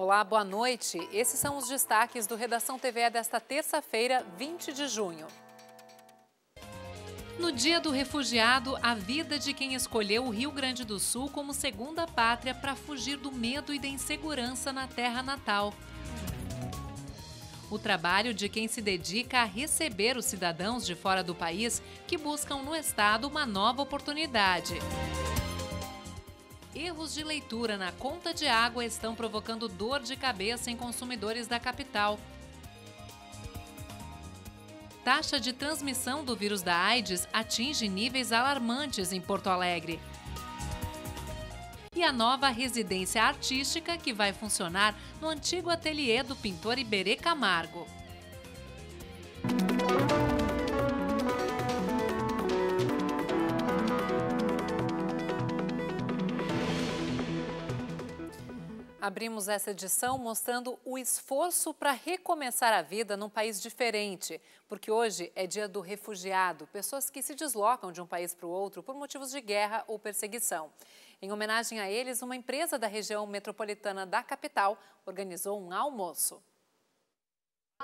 Olá, boa noite. Esses são os destaques do Redação TV desta terça-feira, 20 de junho. No Dia do Refugiado, a vida de quem escolheu o Rio Grande do Sul como segunda pátria para fugir do medo e da insegurança na terra natal. O trabalho de quem se dedica a receber os cidadãos de fora do país que buscam no Estado uma nova oportunidade. Erros de leitura na conta de água estão provocando dor de cabeça em consumidores da capital. Taxa de transmissão do vírus da AIDS atinge níveis alarmantes em Porto Alegre. E a nova residência artística que vai funcionar no antigo ateliê do pintor Iberê Camargo. Abrimos essa edição mostrando o esforço para recomeçar a vida num país diferente, porque hoje é dia do refugiado, pessoas que se deslocam de um país para o outro por motivos de guerra ou perseguição. Em homenagem a eles, uma empresa da região metropolitana da capital organizou um almoço.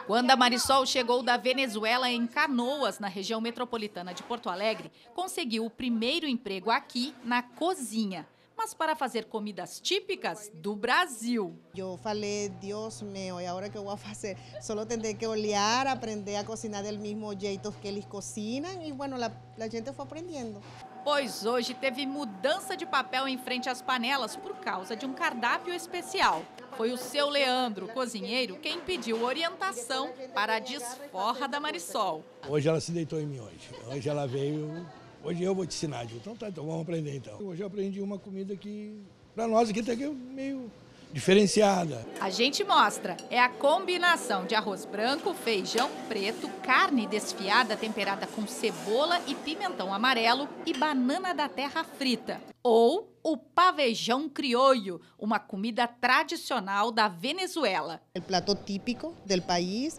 Quando a Marisol chegou da Venezuela em Canoas, na região metropolitana de Porto Alegre, conseguiu o primeiro emprego aqui na cozinha mas para fazer comidas típicas do Brasil. Eu falei, Deus meu, e agora que eu vou fazer? Só tentei que olhar, aprender a cozinhar do mesmo jeito que eles cozinham e, bueno, a, a gente foi aprendendo. Pois hoje teve mudança de papel em frente às panelas por causa de um cardápio especial. Foi o seu Leandro, cozinheiro, quem pediu orientação para a desforra da Marisol. Hoje ela se deitou em mim hoje. Hoje ela veio Hoje eu vou te ensinar. Digo, então tá, então vamos aprender então. Hoje eu aprendi uma comida que, para nós aqui, tá meio diferenciada. A gente mostra. É a combinação de arroz branco, feijão preto, carne desfiada temperada com cebola e pimentão amarelo e banana da terra frita. Ou o pavejão criollo, uma comida tradicional da Venezuela. O prato típico do país.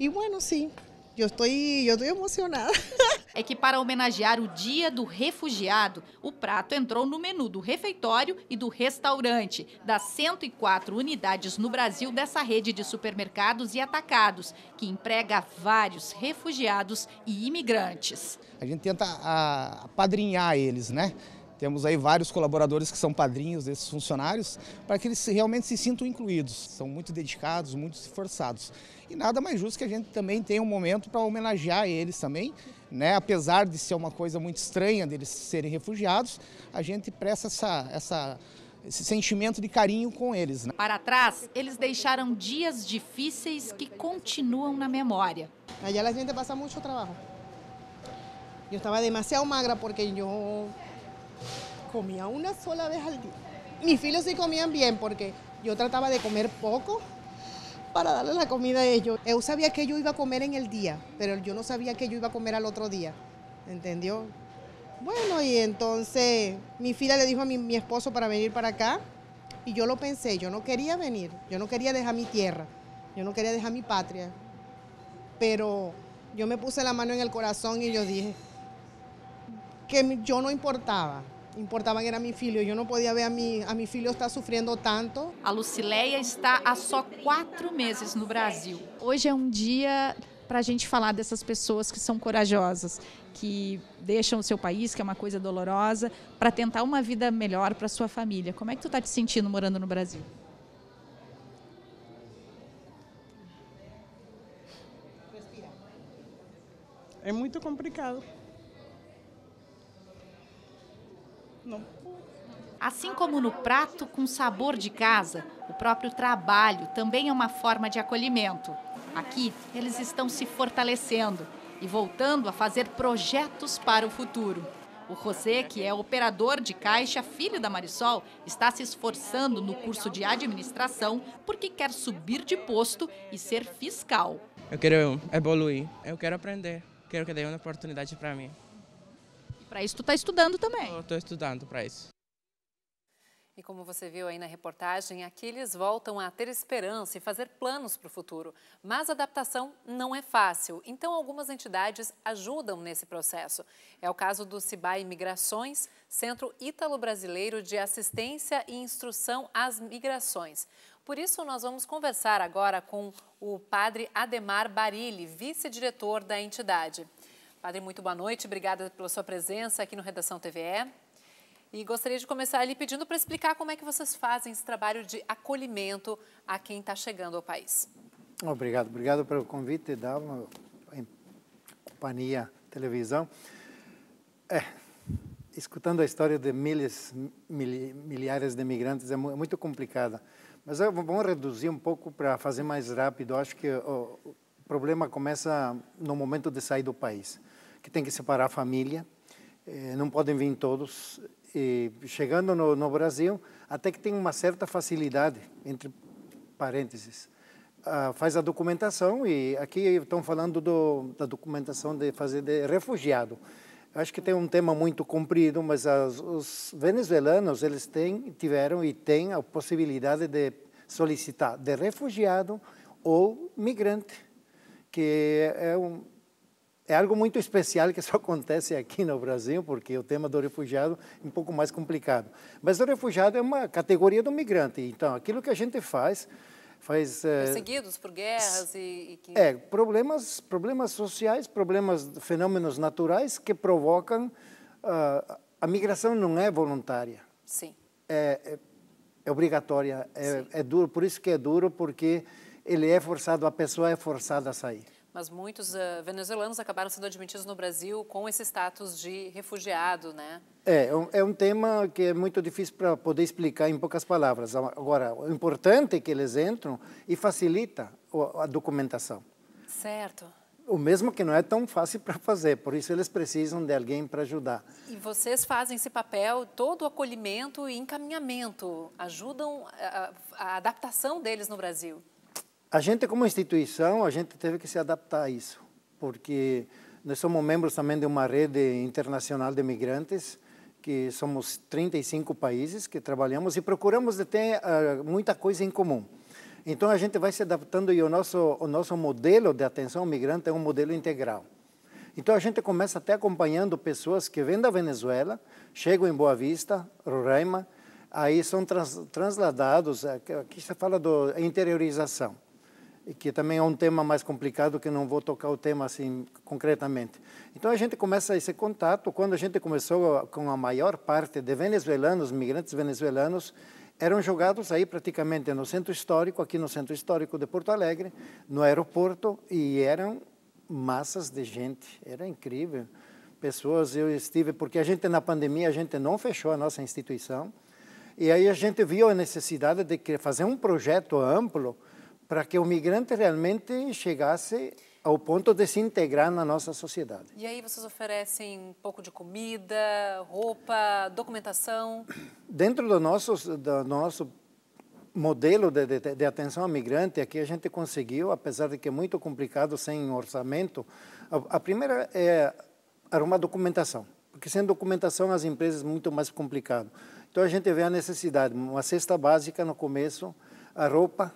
E, bueno, sim, eu estou eu emocionada. É que para homenagear o Dia do Refugiado, o prato entrou no menu do refeitório e do restaurante das 104 unidades no Brasil dessa rede de supermercados e atacados, que emprega vários refugiados e imigrantes. A gente tenta ah, apadrinhar eles, né? Temos aí vários colaboradores que são padrinhos desses funcionários para que eles realmente se sintam incluídos. São muito dedicados, muito esforçados. E nada mais justo que a gente também tenha um momento para homenagear eles também, né? Apesar de ser uma coisa muito estranha deles serem refugiados, a gente presta essa, essa esse sentimento de carinho com eles. Né? Para trás, eles deixaram dias difíceis que continuam na memória. aí a gente passa muito trabalho. Eu estava demasiado magra porque eu comía una sola vez al día. Mis filos sí comían bien porque yo trataba de comer poco para darle la comida a ellos. Yo sabía que yo iba a comer en el día, pero yo no sabía que yo iba a comer al otro día, ¿entendió? Bueno, y entonces mi fila le dijo a mi esposo para venir para acá y yo lo pensé, yo no quería venir, yo no quería dejar mi tierra, yo no quería dejar mi patria, pero yo me puse la mano en el corazón y yo dije, que yo no importava. Importava que era meu filho. Eu não podia ver a, a meu filho estar sofrendo tanto. A Lucileia está há só quatro meses no Brasil. Hoje é um dia para a gente falar dessas pessoas que são corajosas, que deixam o seu país, que é uma coisa dolorosa, para tentar uma vida melhor para sua família. Como é que tu está te sentindo morando no Brasil? É muito complicado. Não. Assim como no prato, com sabor de casa, o próprio trabalho também é uma forma de acolhimento. Aqui, eles estão se fortalecendo e voltando a fazer projetos para o futuro. O José, que é operador de caixa, filho da Marisol, está se esforçando no curso de administração porque quer subir de posto e ser fiscal. Eu quero evoluir, eu quero aprender, quero que dê uma oportunidade para mim. Para isso tu está estudando também. Estou estudando para isso. E como você viu aí na reportagem, aqui eles voltam a ter esperança e fazer planos para o futuro. Mas a adaptação não é fácil, então algumas entidades ajudam nesse processo. É o caso do CIBAI Migrações, Centro Ítalo-Brasileiro de Assistência e Instrução às Migrações. Por isso, nós vamos conversar agora com o padre Ademar Barilli, vice-diretor da entidade. Padre, muito boa noite. Obrigada pela sua presença aqui no Redação TVE. E gostaria de começar lhe pedindo para explicar como é que vocês fazem esse trabalho de acolhimento a quem está chegando ao país. Obrigado, obrigado pelo convite da companhia televisão. É, escutando a história de milhas, milhares de imigrantes é, é muito complicada. Mas vamos reduzir um pouco para fazer mais rápido. Acho que o, problema começa no momento de sair do país, que tem que separar a família, eh, não podem vir todos. E chegando no, no Brasil, até que tem uma certa facilidade, entre parênteses, ah, faz a documentação e aqui estão falando do, da documentação de fazer de refugiado. Acho que tem um tema muito comprido, mas as, os venezuelanos eles têm, tiveram e têm a possibilidade de solicitar de refugiado ou migrante que é, é, um, é algo muito especial que só acontece aqui no Brasil, porque o tema do refugiado é um pouco mais complicado. Mas o refugiado é uma categoria do migrante, então aquilo que a gente faz faz eh, perseguidos por guerras e, e que... é problemas problemas sociais problemas fenômenos naturais que provocam uh, a migração não é voluntária sim é, é, é obrigatória é, é, duro por isso que é duro porque ele é forçado, a pessoa é forçada a sair. Mas muitos uh, venezuelanos acabaram sendo admitidos no Brasil com esse status de refugiado, né? É, é um é tema que é muito difícil para poder explicar em poucas palavras. Agora, o importante é que eles entram e facilita a documentação. Certo. O mesmo que não é tão fácil para fazer, por isso eles precisam de alguém para ajudar. E vocês fazem esse papel, todo o acolhimento e encaminhamento, ajudam a, a adaptação deles no Brasil. A gente, como instituição, a gente teve que se adaptar a isso, porque nós somos membros também de uma rede internacional de migrantes, que somos 35 países que trabalhamos e procuramos ter uh, muita coisa em comum. Então, a gente vai se adaptando e o nosso, o nosso modelo de atenção ao migrante é um modelo integral. Então, a gente começa até acompanhando pessoas que vêm da Venezuela, chegam em Boa Vista, Roraima, aí são trans, transladados, aqui se fala do interiorização que também é um tema mais complicado que não vou tocar o tema assim concretamente. Então a gente começa esse contato quando a gente começou com a maior parte de venezuelanos, migrantes venezuelanos, eram jogados aí praticamente no centro histórico, aqui no centro histórico de Porto Alegre, no aeroporto e eram massas de gente, era incrível. Pessoas eu estive porque a gente na pandemia a gente não fechou a nossa instituição. E aí a gente viu a necessidade de fazer um projeto amplo para que o migrante realmente chegasse ao ponto de se integrar na nossa sociedade. E aí vocês oferecem um pouco de comida, roupa, documentação? Dentro do nosso, do nosso modelo de, de, de, atenção ao migrante, aqui a gente conseguiu, apesar de que é muito complicado sem orçamento, a, a primeira é arrumar documentação, porque sem documentação as empresas é muito mais complicado. Então a gente vê a necessidade, uma cesta básica no começo, a roupa,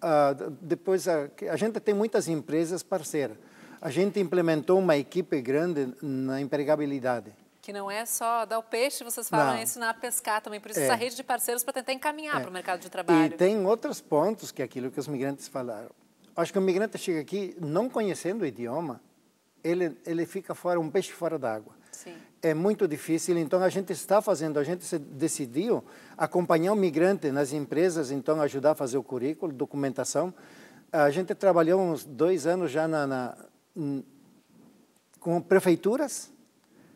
ah, depois, a, a gente tem muitas empresas parceiras. A gente implementou uma equipe grande na empregabilidade. Que não é só dar o peixe, vocês falam não. isso na pescar também. Por isso, é. essa rede de parceiros para tentar encaminhar é. para o mercado de trabalho. E tem outros pontos que é aquilo que os migrantes falaram. Acho que o migrante chega aqui não conhecendo o idioma, ele, ele fica fora, um peixe fora d'água. Sim. É muito difícil, então a gente está fazendo, a gente decidiu acompanhar o migrante nas empresas, então ajudar a fazer o currículo, documentação. A gente trabalhou uns dois anos já na, na com prefeituras,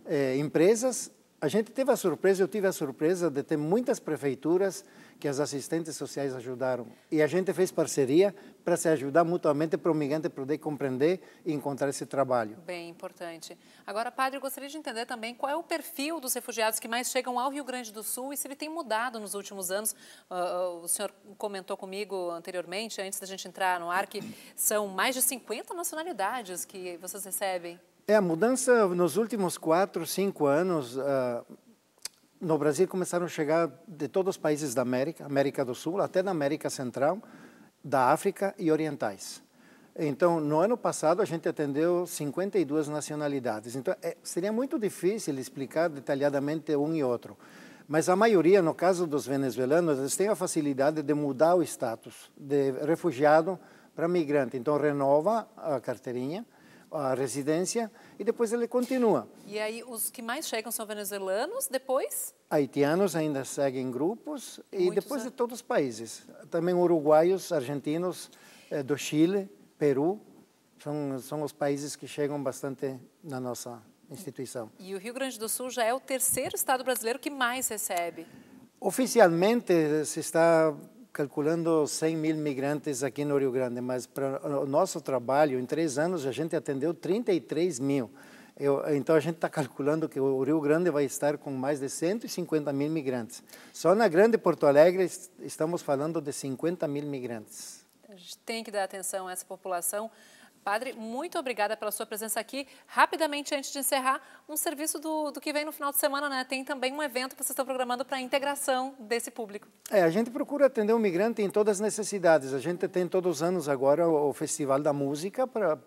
eh, empresas a gente teve a surpresa, eu tive a surpresa de ter muitas prefeituras que as assistentes sociais ajudaram. E a gente fez parceria para se ajudar mutuamente, para o migrante poder compreender e encontrar esse trabalho. Bem importante. Agora, padre, eu gostaria de entender também qual é o perfil dos refugiados que mais chegam ao Rio Grande do Sul e se ele tem mudado nos últimos anos. Uh, o senhor comentou comigo anteriormente, antes da gente entrar no ar, que são mais de 50 nacionalidades que vocês recebem. É, a mudança nos últimos quatro, cinco anos, uh, no Brasil começaram a chegar de todos os países da América, América do Sul, até da América Central, da África e orientais. Então, no ano passado, a gente atendeu 52 nacionalidades. Então, é, seria muito difícil explicar detalhadamente um e outro. Mas a maioria, no caso dos venezuelanos, eles têm a facilidade de mudar o status de refugiado para migrante. Então, renova a carteirinha a residência e depois ele continua. E aí os que mais chegam são venezuelanos, depois? Haitianos ainda seguem grupos e depois né? de todos os países. Também uruguaios, argentinos, eh, do Chile, Peru, são, são os países que chegam bastante na nossa instituição. E o Rio Grande do Sul já é o terceiro estado brasileiro que mais recebe. Oficialmente se está calculando 100 mil migrantes aqui no Rio Grande, mas para o nosso trabalho, em três anos, a gente atendeu 33 mil. Eu, então, a gente está calculando que o Rio Grande vai estar com mais de 150 mil migrantes. Só na Grande Porto Alegre estamos falando de 50 mil migrantes. A gente tem que dar atenção a essa população. Padre, muito obrigada pela sua presença aqui. Rapidamente, antes de encerrar, um serviço do, do que vem no final de semana, né? Tem também um evento que vocês estão programando para a integração desse público. É, a gente procura atender o migrante em todas as necessidades. A gente tem todos os anos agora o Festival da Música para,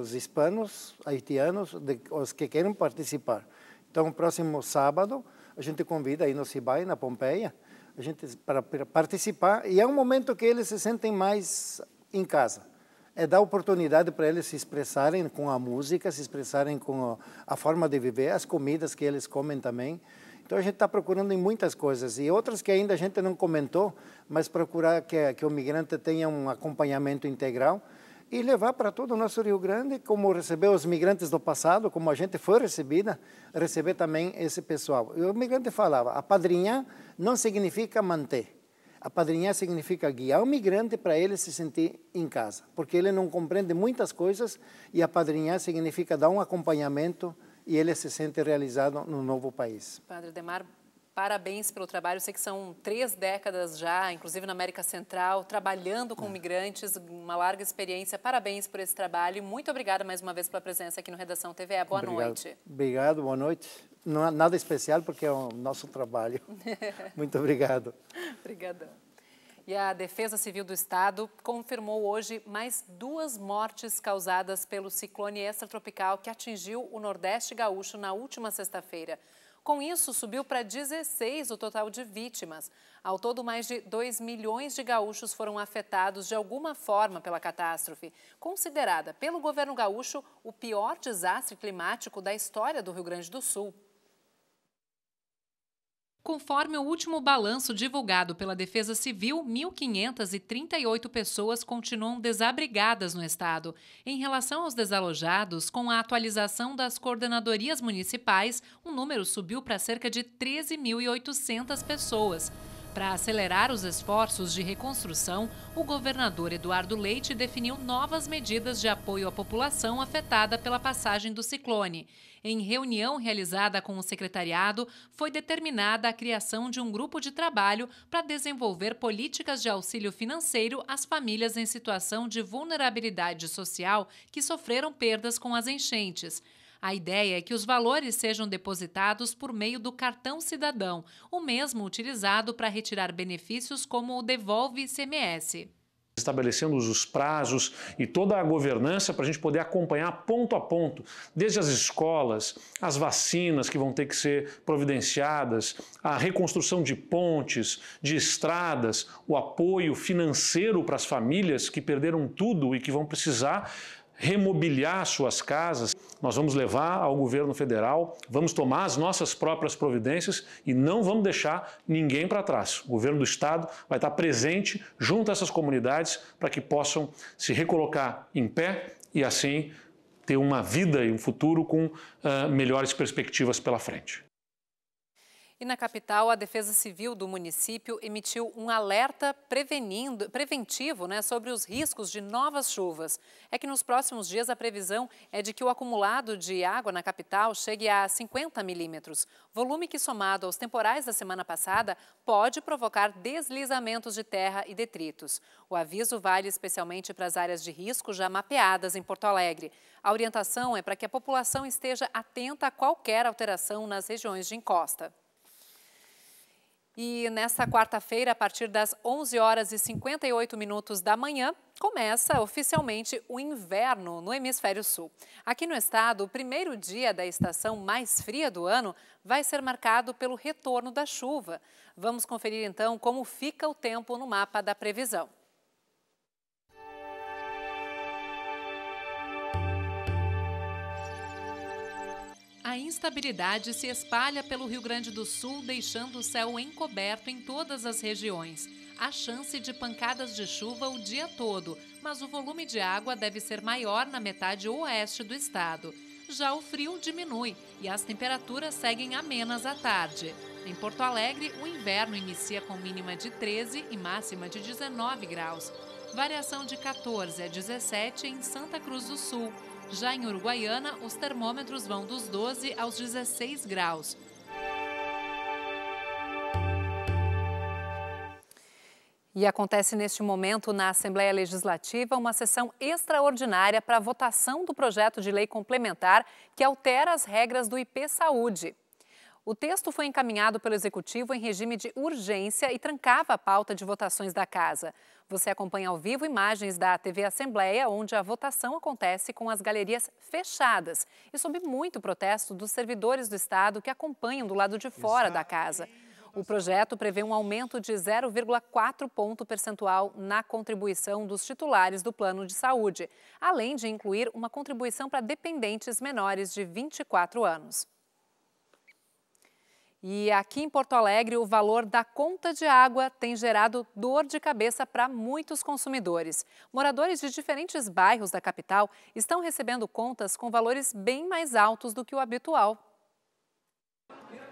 os hispanos, haitianos, de, os que querem participar. Então, próximo sábado, a gente convida aí no Cibai, na Pompeia, a gente para participar. E é um momento que eles se sentem mais em casa é dar oportunidade para eles se expressarem com a música, se expressarem com a forma de viver, as comidas que eles comem também. Então a gente está procurando em muitas coisas e outras que ainda a gente não comentou, mas procurar que, que o migrante tenha um acompanhamento integral e levar para todo o nosso Rio Grande, como recebeu os migrantes do passado, como a gente foi recebida, receber também esse pessoal. E o migrante falava, apadrinhar não significa manter Apadrinhar significa guiar o migrante para ele se sentir em casa, porque ele não compreende muitas coisas e apadrinhar significa dar um acompanhamento e ele se sente realizado no novo país. Padre Demar, Parabéns pelo trabalho. Eu sei que são três décadas já, inclusive na América Central, trabalhando com é. migrantes, uma larga experiência. Parabéns por esse trabalho e muito obrigada mais uma vez pela presença aqui no Redação TV. Boa Obrigado. noite. Obrigado, boa noite. Não, nada especial, porque é o nosso trabalho. Muito obrigado. Obrigadão. E a Defesa Civil do Estado confirmou hoje mais duas mortes causadas pelo ciclone extratropical que atingiu o Nordeste Gaúcho na última sexta-feira. Com isso, subiu para 16 o total de vítimas. Ao todo, mais de 2 milhões de gaúchos foram afetados de alguma forma pela catástrofe, considerada pelo governo gaúcho o pior desastre climático da história do Rio Grande do Sul. Conforme o último balanço divulgado pela Defesa Civil, 1.538 pessoas continuam desabrigadas no estado. Em relação aos desalojados, com a atualização das coordenadorias municipais, o número subiu para cerca de 13.800 pessoas. Para acelerar os esforços de reconstrução, o governador Eduardo Leite definiu novas medidas de apoio à população afetada pela passagem do ciclone. Em reunião realizada com o secretariado, foi determinada a criação de um grupo de trabalho para desenvolver políticas de auxílio financeiro às famílias em situação de vulnerabilidade social que sofreram perdas com as enchentes. A ideia é que os valores sejam depositados por meio do cartão cidadão, o mesmo utilizado para retirar benefícios como o Devolve ICMS estabelecendo os prazos e toda a governança para a gente poder acompanhar ponto a ponto, desde as escolas, as vacinas que vão ter que ser providenciadas, a reconstrução de pontes, de estradas, o apoio financeiro para as famílias que perderam tudo e que vão precisar remobiliar suas casas, nós vamos levar ao governo federal, vamos tomar as nossas próprias providências e não vamos deixar ninguém para trás. O governo do estado vai estar presente junto a essas comunidades para que possam se recolocar em pé e assim ter uma vida e um futuro com uh, melhores perspectivas pela frente. E na capital, a Defesa Civil do município emitiu um alerta prevenindo, preventivo né, sobre os riscos de novas chuvas. É que nos próximos dias a previsão é de que o acumulado de água na capital chegue a 50 milímetros, volume que, somado aos temporais da semana passada, pode provocar deslizamentos de terra e detritos. O aviso vale especialmente para as áreas de risco já mapeadas em Porto Alegre. A orientação é para que a população esteja atenta a qualquer alteração nas regiões de encosta. E nesta quarta-feira, a partir das 11 horas e 58 minutos da manhã, começa oficialmente o inverno no hemisfério sul. Aqui no estado, o primeiro dia da estação mais fria do ano vai ser marcado pelo retorno da chuva. Vamos conferir então como fica o tempo no mapa da previsão. a instabilidade se espalha pelo Rio Grande do Sul, deixando o céu encoberto em todas as regiões. Há chance de pancadas de chuva o dia todo, mas o volume de água deve ser maior na metade oeste do estado. Já o frio diminui e as temperaturas seguem amenas à tarde. Em Porto Alegre, o inverno inicia com mínima de 13 e máxima de 19 graus. Variação de 14 a 17 em Santa Cruz do Sul já em Uruguaiana, os termômetros vão dos 12 aos 16 graus. E acontece neste momento na Assembleia Legislativa uma sessão extraordinária para a votação do projeto de lei complementar que altera as regras do IP Saúde. O texto foi encaminhado pelo Executivo em regime de urgência e trancava a pauta de votações da Casa. Você acompanha ao vivo imagens da TV Assembleia, onde a votação acontece com as galerias fechadas e sob muito protesto dos servidores do Estado que acompanham do lado de fora da Casa. O projeto prevê um aumento de 0,4 ponto percentual na contribuição dos titulares do plano de saúde, além de incluir uma contribuição para dependentes menores de 24 anos. E aqui em Porto Alegre, o valor da conta de água tem gerado dor de cabeça para muitos consumidores. Moradores de diferentes bairros da capital estão recebendo contas com valores bem mais altos do que o habitual.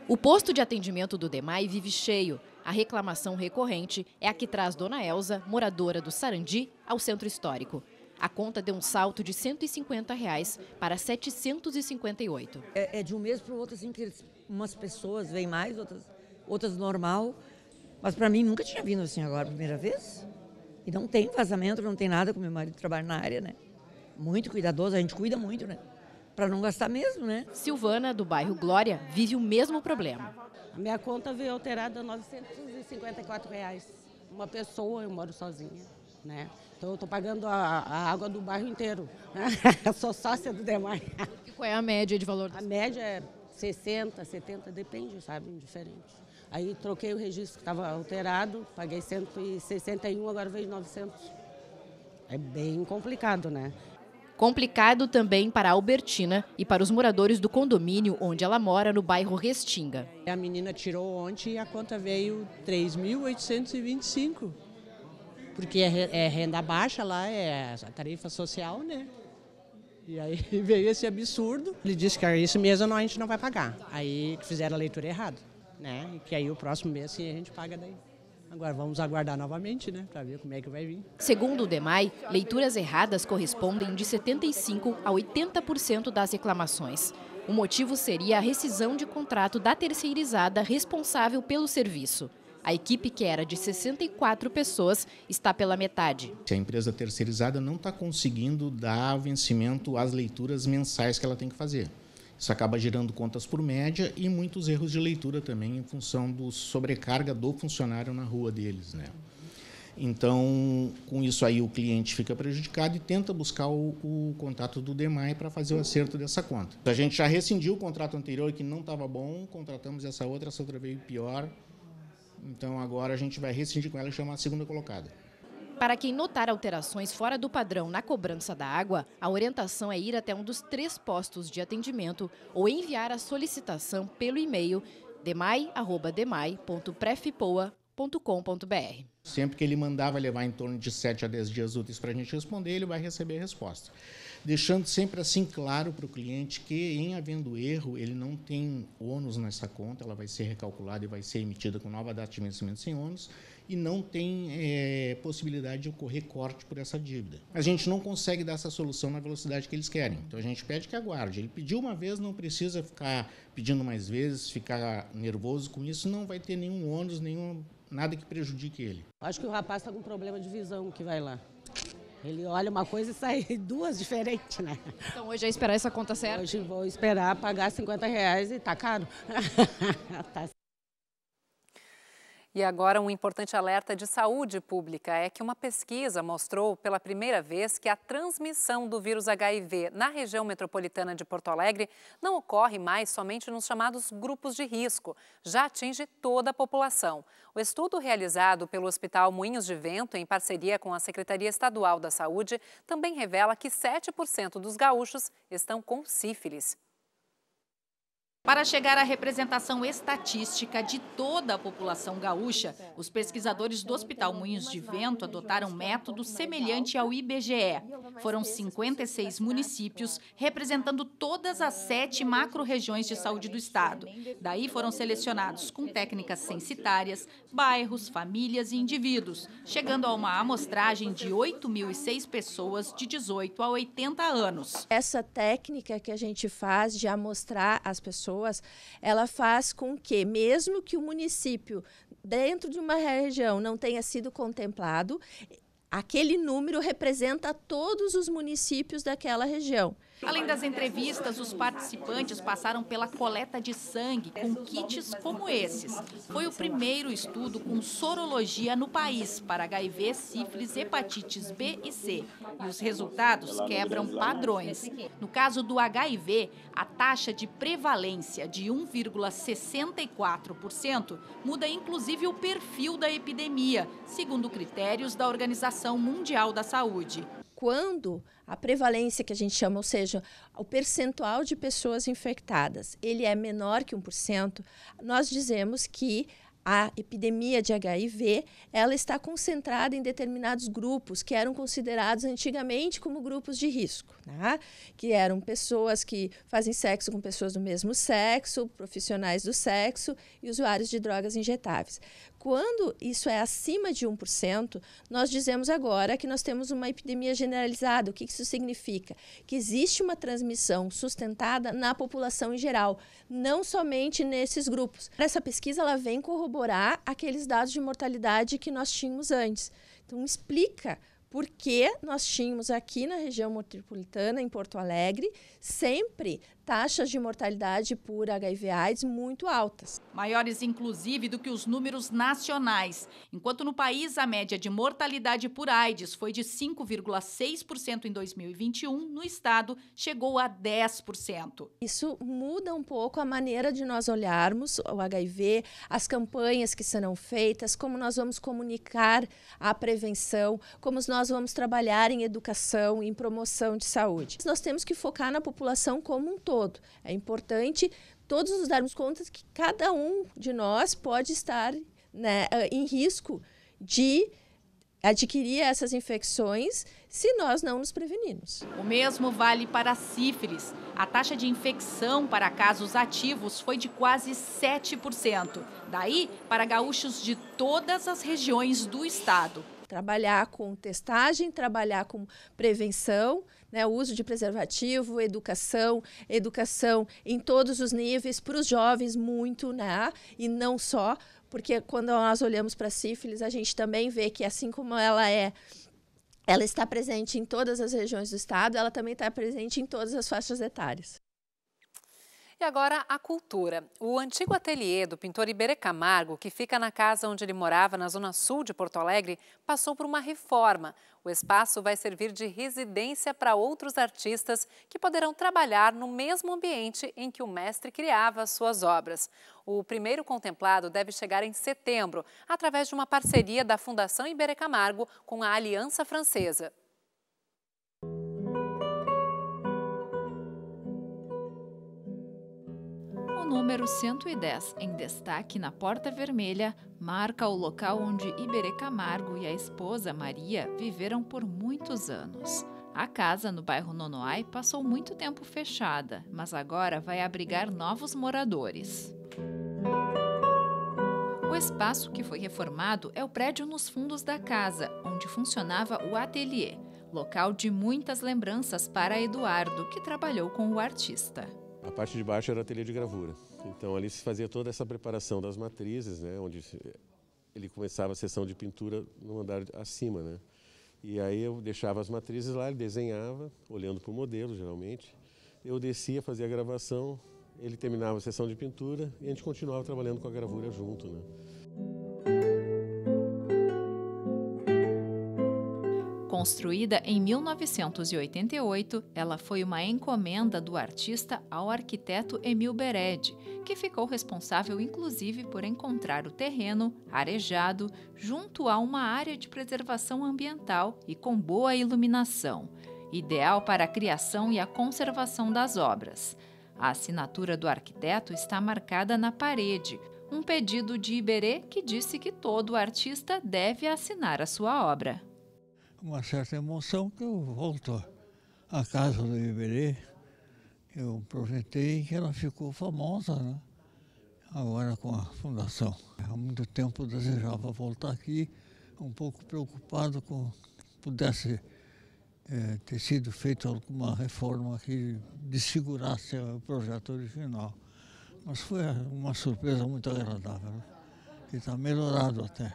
O posto de atendimento do DEMAI vive cheio. A reclamação recorrente é a que traz Dona Elza, moradora do Sarandi, ao centro histórico. A conta deu um salto de 150 reais para 758. É, é de um mês para o outro, assim, que umas pessoas vêm mais, outras, outras normal. Mas para mim nunca tinha vindo assim agora, primeira vez. E não tem vazamento, não tem nada, com meu marido trabalha na área, né? Muito cuidadoso, a gente cuida muito, né? Para não gastar mesmo, né? Silvana, do bairro Glória, vive o mesmo problema. A minha conta veio alterada a R$ 954. Reais. Uma pessoa, eu moro sozinha né? Então eu estou pagando a, a, água do bairro inteiro. Sou sócia do demais. E qual é a média de valor? A média é 60, 70, depende, sabe? Indiferente. Aí troquei o registro que estava alterado, paguei 161, agora veio 900. É bem complicado, né? Complicado também para a Albertina e para os moradores do condomínio onde ela mora, no bairro Restinga. A menina tirou ontem e a conta veio 3.825 porque é, é, renda baixa lá, é a tarifa social, né? E aí veio esse absurdo. Ele disse que esse mês não, a gente não vai pagar. Aí fizeram a leitura errada, né? E que aí o próximo mês sim a gente paga daí. Agora vamos aguardar novamente, né, para ver como é que vai vir. Segundo o DEMAI, leituras erradas correspondem de 75 a 80% das reclamações. O motivo seria a rescisão de contrato da terceirizada responsável pelo serviço. A equipe, que era de 64 pessoas, está pela metade. A empresa terceirizada não está conseguindo dar vencimento às leituras mensais que ela tem que fazer. Isso acaba gerando contas por média e muitos erros de leitura também em função do sobrecarga do funcionário na rua deles, né? Então, com isso aí o cliente fica prejudicado e tenta buscar o, o contato do DEMAI para fazer o acerto dessa conta. A gente já rescindiu o contrato anterior que não estava bom, contratamos essa outra, essa outra veio pior. Então agora a gente vai rescindir com ela e chamar a segunda colocada. Para quem notar alterações fora do padrão na cobrança da água, a orientação é ir até um dos três postos de atendimento ou enviar a solicitação pelo e-mail demai@prefpoa.com.br. Sempre que ele mandava levar em torno de 7 a 10 dias úteis para a gente responder, ele vai receber a resposta deixando sempre assim claro para o cliente que, em havendo erro, ele não tem ônus nessa conta, ela vai ser recalculada e vai ser emitida com nova data de vencimento sem ônus, e não tem é, possibilidade de ocorrer corte por essa dívida. A gente não consegue dar essa solução na velocidade que eles querem, então a gente pede que aguarde. Ele pediu uma vez, não precisa ficar pedindo mais vezes, ficar nervoso com isso, não vai ter nenhum ônus, nenhum, nada que prejudique ele. Acho que o rapaz está com problema de visão que vai lá. Ele olha uma coisa e sai duas diferentes, né? Então hoje é esperar essa conta certa? Hoje vou esperar pagar 50 reais e tá caro. tá e agora um importante alerta de saúde pública é que uma pesquisa mostrou pela primeira vez que a transmissão do vírus HIV na região metropolitana de Porto Alegre não ocorre mais somente nos chamados grupos de risco, já atinge toda a população. O estudo realizado pelo Hospital Moinhos de Vento, em parceria com a Secretaria Estadual da Saúde, também revela que 7% dos gaúchos estão com sífilis. Para chegar à representação estatística de toda a população gaúcha, os pesquisadores do Hospital Moinhos de Vento adotaram um método semelhante ao IBGE. Foram 56 municípios, representando todas as sete macro-regiões de saúde do Estado. Daí foram selecionados com técnicas censitárias, bairros, famílias e indivíduos, chegando a uma amostragem de 8.006 pessoas de 18 a 80 anos. Essa técnica que a gente faz de amostrar as pessoas, pessoas, ela faz com que, mesmo que o município dentro de uma região não tenha sido contemplado, aquele número representa todos os municípios daquela região. Além das entrevistas, os participantes passaram pela coleta de sangue com kits como esses. Foi o primeiro estudo com sorologia no país para HIV, sífilis, hepatites B e C. E os resultados quebram padrões. No caso do HIV, a taxa de prevalência de 1,64% muda inclusive o perfil da epidemia, segundo critérios da Organização Mundial da Saúde quando a prevalência que a gente chama, ou seja, o percentual de pessoas infectadas, ele é menor que 1%, nós dizemos que a epidemia de HIV, ela está concentrada em determinados grupos que eram considerados antigamente como grupos de risco, né? que eram pessoas que fazem sexo com pessoas do mesmo sexo, profissionais do sexo e usuários de drogas injetáveis. Quando isso é acima de 1%, nós dizemos agora que nós temos uma epidemia generalizada. O que isso significa? Que existe uma transmissão sustentada na população em geral, não somente nesses grupos. Essa pesquisa ela vem corroborar aqueles dados de mortalidade que nós tínhamos antes. Então, explica porque nós tínhamos aqui na região metropolitana, em Porto Alegre, sempre taxas de mortalidade por HIV/AIDS muito altas. Maiores, inclusive, do que os números nacionais. Enquanto no país a média de mortalidade por AIDS foi de 5,6% em 2021, no estado chegou a 10%. Isso muda um pouco a maneira de nós olharmos o HIV, as campanhas que serão feitas, como nós vamos comunicar a prevenção, como nós nós vamos trabalhar em educação, em promoção de saúde? Nós temos que focar na população como um todo. É importante todos nos darmos conta que cada um de nós pode estar né, eh, em risco de adquirir essas infecções se nós não nos prevenirmos. O mesmo vale para a sífilis. A taxa de infecção para casos ativos foi de quase 7%. Daí para gaúchos de todas as regiões do estado trabalhar com testagem, trabalhar com prevenção, né, uso de preservativo, educação, educação em todos os níveis para os jovens muito, né, e não só, porque quando nós olhamos para sífilis, a gente também vê que assim como ela é ela está presente em todas as regiões do estado, ela também está presente em todas as faixas etárias. E agora a cultura. O antigo ateliê do pintor Iberê Camargo, que fica na casa onde ele morava, na zona sul de Porto Alegre, passou por uma reforma. O espaço vai servir de residência para outros artistas que poderão trabalhar no mesmo ambiente em que o mestre criava suas obras. O primeiro contemplado deve chegar em setembro, através de uma parceria da Fundação Iberê Camargo com a Aliança Francesa. número 110, em destaque na Porta Vermelha, marca o local onde Iberê Camargo e a esposa Maria viveram por muitos anos. A casa no bairro Nonoai passou muito tempo fechada, mas agora vai abrigar novos moradores. O espaço que foi reformado é o prédio nos fundos da casa, onde funcionava o ateliê, local de muitas lembranças para Eduardo, que trabalhou com o artista. A parte de baixo era o ateliê de gravura. Então ali se fazia toda essa preparação das matrizes, né, onde ele começava a sessão de pintura no andar acima, né? E aí eu deixava as matrizes lá, ele desenhava, olhando para o modelo geralmente. Eu descia, fazia a gravação, ele terminava a sessão de pintura e a gente continuava trabalhando com a gravura junto, né? Construída em 1988, ela foi uma encomenda do artista ao arquiteto Emil Bered, que ficou responsável inclusive por encontrar o terreno arejado junto a uma área de preservação ambiental e com boa iluminação, ideal para a criação e a conservação das obras. A assinatura do arquiteto está marcada na parede, um pedido de Iberê que disse que todo artista deve assinar a sua obra uma certa emoção que eu volto à casa do Iberê. Eu projetei que ela ficou famosa, né? agora com a fundação. Há muito tempo eu desejava voltar aqui, um pouco preocupado com pudesse é, ter sido feita alguma reforma que desfigurasse o projeto original. Mas foi uma surpresa muito agradável né? e está melhorado até.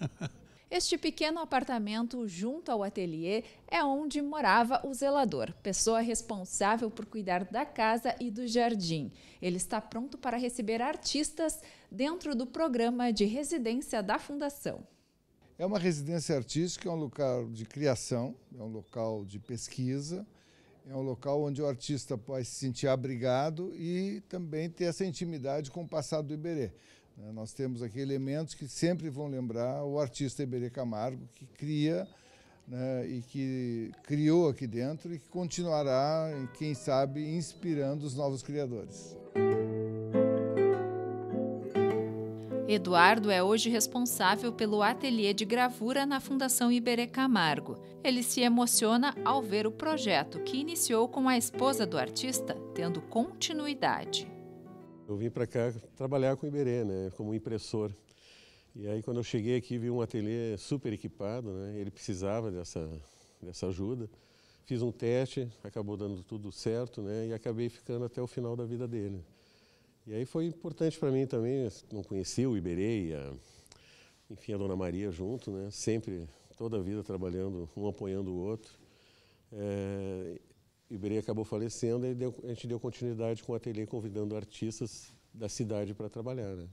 Este pequeno apartamento junto ao ateliê é onde morava o zelador, pessoa responsável por cuidar da casa e do jardim. Ele está pronto para receber artistas dentro do programa de residência da fundação. É uma residência artística, é um local de criação, é um local de pesquisa, é um local onde o artista pode se sentir abrigado e também ter essa intimidade com o passado do Iberê. Né? Nós temos aqui elementos que sempre vão lembrar o artista Iberê Camargo, que cria né, e que criou aqui dentro e que continuará, quem sabe, inspirando os novos criadores. Eduardo é hoje responsável pelo ateliê de gravura na Fundação Iberê Camargo. Ele se emociona ao ver o projeto que iniciou com a esposa do artista tendo continuidade. Eu vim para cá trabalhar com o Iberê, né, como impressor. E aí quando eu cheguei aqui vi um ateliê super equipado, né, ele precisava dessa, dessa ajuda. Fiz um teste, acabou dando tudo certo né, e acabei ficando até o final da vida dele. E aí foi importante para mim também, não conhecia o Iberê e a, enfim, a Dona Maria junto, né, sempre, toda a vida trabalhando, um apoiando o outro. É, Iberê acabou falecendo e deu, a gente deu continuidade com o ateliê convidando artistas da cidade para trabalhar. Né?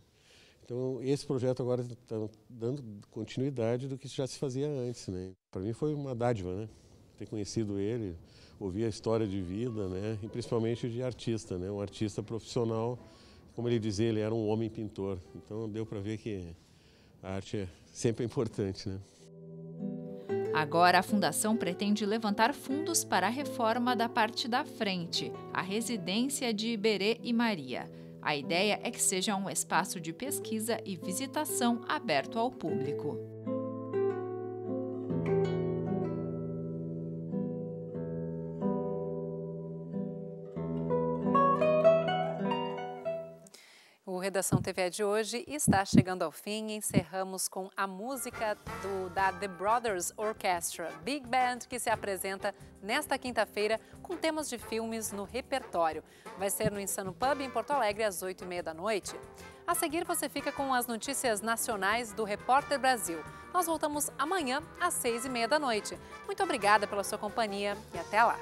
Então, esse projeto agora está dando continuidade do que já se fazia antes. Né? Para mim foi uma dádiva né? ter conhecido ele, ouvir a história de vida né? e principalmente de artista, né? um artista profissional. Como ele dizia, ele era um homem pintor. Então, deu para ver que a arte é sempre importante. Né? Agora, a fundação pretende levantar fundos para a reforma da parte da frente, a residência de Iberê e Maria. A ideia é que seja um espaço de pesquisa e visitação aberto ao público. Redação TV de hoje está chegando ao fim. Encerramos com a música do, da The Brothers Orchestra Big Band, que se apresenta nesta quinta-feira com temas de filmes no repertório. Vai ser no Insano Pub, em Porto Alegre, às 8h30 da noite. A seguir, você fica com as notícias nacionais do Repórter Brasil. Nós voltamos amanhã, às 6h30 da noite. Muito obrigada pela sua companhia e até lá!